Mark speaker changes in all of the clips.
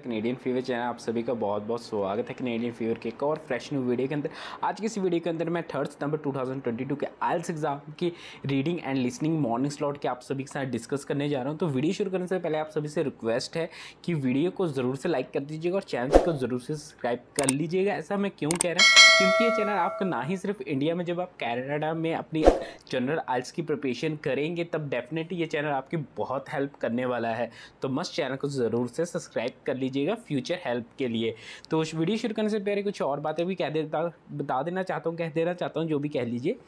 Speaker 1: Canadian fever channel आप सभी का बहुत बहुत स्वागत है कनेडियन फीवर के एक और फ्रेश न्यू वीडियो के अंदर आज की इस वीडियो के अंदर मैं थर्ड सितंबर 2022 के आइल्स एग्जाम की reading and listening morning slot के आप सभी के साथ डिस्कस करने जा रहा हूं तो वीडियो शुरू करने से पहले आप सभी से रिक्वेस्ट है कि वीडियो को ज़रूर से लाइक कर दीजिएगा और चैनल को ज़रूर से सब्सक्राइब कर लीजिएगा ऐसा मैं क्यों कह रहा हूँ क्योंकि ये चैनल आपका ना ही सिर्फ इंडिया में जब आप कैनेडा में अपनी जनरल आर्ट्स की प्रिपरेशन करेंगे तब डेफिनेटली ये चैनल आपकी बहुत हेल्प करने वाला है तो मस्त चैनल को ज़रूर से सब्सक्राइब कर लीजिएगा फ्यूचर हेल्प के लिए तो उस वीडियो शुरू करने से पहले कुछ और बातें भी कह देता बता देना चाहता हूँ कह देना चाहता हूँ जो भी कह लीजिए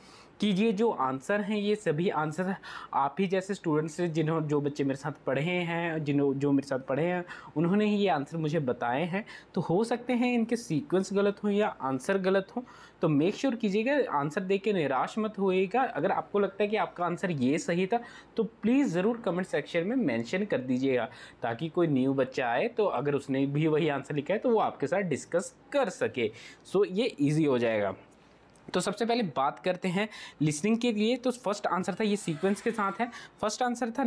Speaker 1: कि ये जो आंसर हैं ये सभी आंसर आप ही जैसे स्टूडेंट्स से जिन्होंने जो बच्चे मेरे साथ पढ़े हैं जिन्हों जो मेरे साथ पढ़े हैं उन्होंने ही ये आंसर मुझे बताए हैं तो हो सकते हैं इनके सीक्वेंस गलत हो या आंसर गलत हो तो मेक श्योर sure कीजिएगा आंसर दे के निराश मत होएगा अगर आपको लगता है कि आपका आंसर ये सही था तो प्लीज़ ज़रूर कमेंट सेक्शन में मैंशन कर दीजिएगा ताकि कोई न्यू बच्चा आए तो अगर उसने भी वही आंसर लिखा है तो वो आपके साथ डिस्कस कर सके सो so, ये ईजी हो जाएगा तो सबसे पहले बात करते हैं लिसनिंग के लिए तो फर्स्ट आंसर था ये सीक्वेंस के साथ है फर्स्ट आंसर था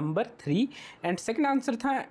Speaker 1: number three and second answer था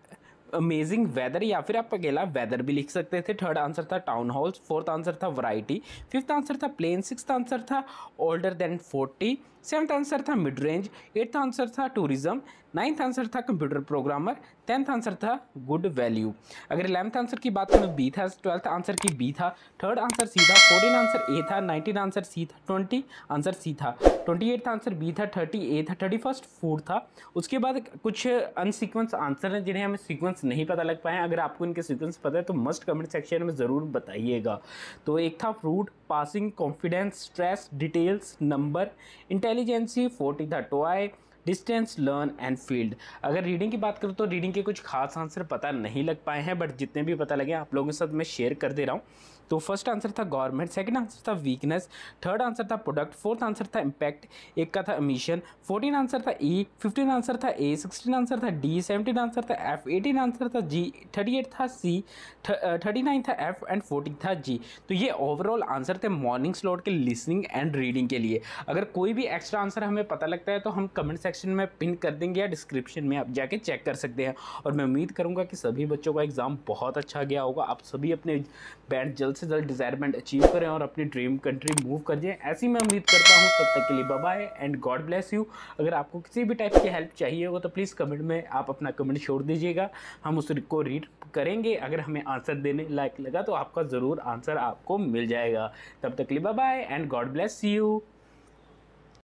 Speaker 1: अमेजिंग वेदर या फिर आप अकेला वेदर भी लिख सकते थे थर्ड आंसर था टाउन हॉल्स फोर्थ आंसर था वराइटी फिफ्थ आंसर था प्लेन सिक्स आंसर था older than forty seventh answer था मिड रेंज एट्थ आंसर था टूरिज्म नाइन्थ आंसर था कंप्यूटर प्रोग्रामर टेंथ आंसर था गुड वैल्यू अगर इलेवंथ आंसर की बात करें बी था ट्वेल्थ आंसर की बी था थर्ड आंसर सी था फोर्टीन आंसर ए था नाइनटीन आंसर सी था ट्वेंटी आंसर सी था ट्वेंटी एट आंसर बी था थर्टी ए था थर्टी फर्स्ट फोर था उसके बाद कुछ अनसिक्वेंस आंसर हैं जिन्हें हमें सिक्वेंस नहीं पता लग पाए अगर आपको इनके सिक्वेंस पता है तो मस्ट कमेंट सेक्शन में ज़रूर बताइएगा तो एक था fruit passing confidence stress details number intelligence forty था toy distance learn and field अगर रीडिंग की बात करूँ तो रीडिंग के कुछ खास आंसर पता नहीं लग पाए हैं बट जितने भी पता लगे आप लोगों के साथ मैं शेयर कर दे रहा हूँ तो फर्स्ट आंसर था गवर्नमेंट सेकंड आंसर था वीकनेस थर्ड आंसर था प्रोडक्ट फोर्थ आंसर था इम्पैक्ट एक का था अमीशन फोर्टीन आंसर था ई फिफ्टीन आंसर था ए सिक्सटीन आंसर था डी सेवनटीन आंसर था एफ एटीन आंसर था जी थर्टी एट था सी थर्टी नाइन था एफ एंड फोर्टी था जी तो ये ओवरऑल आंसर थे मॉर्निंग स्लॉट के लिसनिंग एंड रीडिंग के लिए अगर कोई भी एक्स्ट्रा आंसर हमें पता लगता है तो हम कमेंट सेक्शन सेक्शन में पिन कर देंगे या डिस्क्रिप्शन में आप जाके चेक कर सकते हैं और मैं उम्मीद करूँगा कि सभी बच्चों का एग्ज़ाम बहुत अच्छा गया होगा आप सभी अपने बैंड जल्द से जल्द डिजायरमेंट अचीव करें और अपनी ड्रीम कंट्री मूव कर दें ऐसी मैं उम्मीद करता हूँ तब तक के लिए bye and God bless you अगर आपको किसी भी टाइप की हेल्प चाहिए होगा तो प्लीज़ कमेंट में आप अपना कमेंट छोड़ दीजिएगा हम उसको रीड करेंगे अगर हमें आंसर देने लायक लगा तो आपका ज़रूर आंसर आपको मिल जाएगा तब तक के लिए bye and God bless you